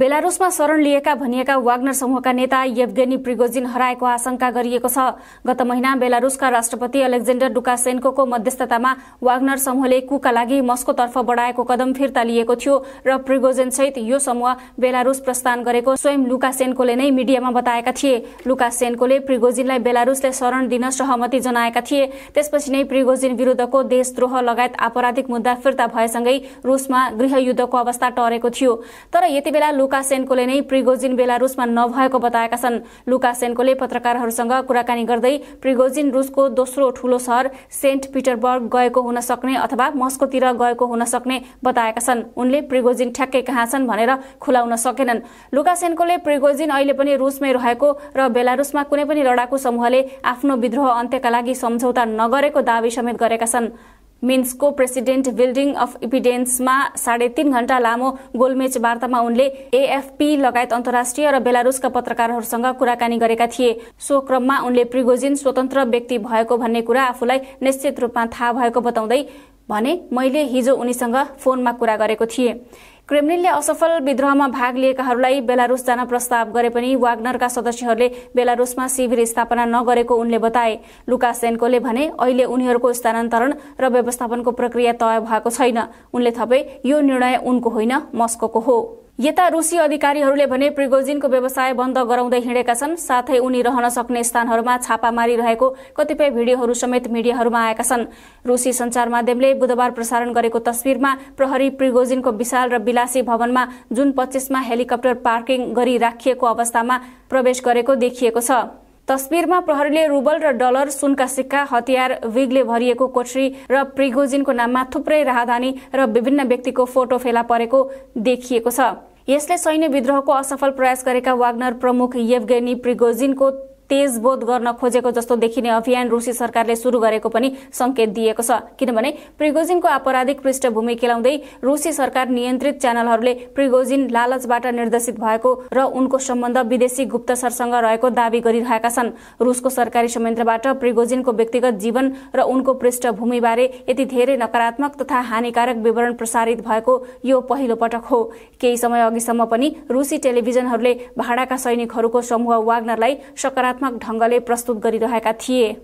बेलारूसमा शरण लिएका भनिएका वाग्नर समूहका नेता येभगेनी प्रिगोजिन हराएको आशंका गरिएको छ गत महिना बेलारूसका राष्ट्रपति अलेक्जेण्डर डुकासेन्को मध्यस्थतामा वाग्नर समूहले कुका लागि मस्कोतर्फ बढ़ाएको कदम फिर्ता लिएको थियो र सहित यो समूह बेलारूस प्रस्थान गरेको स्वयं लुकासेन्कोले नै मीडियामा बताएका थिए लुकासेन्कोले प्रिगोजिनलाई बेलारूसले शरण दिन सहमति जनाएका थिए त्यसपछि नै प्रिगोजिन विरूद्धको देशद्रोह लगायत आपराधिक मुद्दा फिर्ता भएसँगै रुसमा गृहयुद्धको अवस्था टरेको थियो तर यतिबेला लुकासेन्कोले नै प्रिगोजिन बेलारूसमा नभएको बताएका छन् लुकासेन्कोले पत्रकारहरूसँग कुराकानी गर्दै प्रिगोजिन रुसको दोस्रो ठूलो शहर सेन्ट पिटरबर्ग गएको हुन सक्ने अथवा मस्कोतिर गएको हुन सक्ने बताएका छन् उनले प्रिगोजिन ठ्याक्कै कहाँ छन् भनेर खुलाउन सकेनन् लुकासेन्कोले प्रिगोजिन अहिले पनि रुसमै रहेको र बेलारुसमा कुनै पनि लडाकु समूहले आफ्नो विद्रोह अन्त्यका लागि सम्झौता नगरेको दावी समेत गरेका छन् मिन्सको प्रेसिडेन्ट बिल्डिङ अफ इभिडेन्समा साढे तीन घण्टा लामो गोलमेच वार्तामा उनले एएफपी लगायत अन्तर्राष्ट्रिय र बेलारुसका पत्रकारहरूसँग कुराकानी गरेका थिए सो क्रममा उनले प्रिगोजिन स्वतन्त्र व्यक्ति भएको भन्ने कुरा आफूलाई निश्चित रूपमा थाहा भएको बताउँदै भने मैले हिजो उनीसँग फोनमा कुरा गरेको थिएँ क्रेमलिनले असफल विद्रोहमा भाग लिएकाहरूलाई बेलारूस जान प्रस्ताव गरे पनि वाग्नरका सदस्यहरूले बेलारूसमा शिविर स्थापना नगरेको उनले बताए सेन्कोले भने अहिले उनीहरूको स्थानान्तरण र व्यवस्थापनको प्रक्रिया तय भएको छैन उनले थपे यो निर्णय उनको होइन मस्को हो यता रुसी अधिकारीहरूले भने प्रिगोजिनको व्यवसाय बन्द गराउँदै हिँडेका छन् साथै उनी रहन सक्ने स्थानहरूमा छापा मारिरहेको कतिपय भिडियोहरू समेत मिडियाहरूमा आएका छन् रुसी संचार माध्यमले बुधबार प्रसारण गरेको तस्विरमा प्रहरी प्रिगोजिनको विशाल र विलासी भवनमा जुन पच्चीसमा हेलिकप्टर पार्किङ गरी राखिएको अवस्थामा प्रवेश गरेको देखिएको छ तस्बिरमा प्रहरीले रुबल र डलर सुनका सिक्का हतियार विगले भरिएको कोठरी र प्रिगोजिनको नाममा थुप्रै राहदानी र विभिन्न व्यक्तिको फोटो फेला परेको देखिएको छ यसले सैन्य विद्रोहको असफल प्रयास गरेका वाग्नर प्रमुख येभगेनी प्रिगोजिनको तेज बोध गर्न खोजेको जस्तो देखिने अभियान रुसी सरकारले सुरु गरेको पनि संकेत दिएको छ किनभने प्रिगोजिनको आपराधिक पृष्ठभूमि खेलाउँदै रुसी सरकार नियन्त्रित च्यानलहरूले प्रिगोजिन लालचबाट निर्देशित भएको र उनको सम्बन्ध विदेशी गुप्तसरसँग रहेको दावी गरिरहेका छन् रुसको सरकारी संयन्त्रबाट प्रिगोजिनको व्यक्तिगत जीवन र उनको पृष्ठभूमिबारे यति धेरै नकारात्मक तथा हानिकारक विवरण प्रसारित भएको यो पहिलो पटक हो केही समय अघिसम्म पनि रुसी टेलिभिजनहरूले भाडाका सैनिकहरूको समूह वाग्नरलाई सकारात्मक कलात्मक ढङ्गले प्रस्तुत गरिरहेका थिए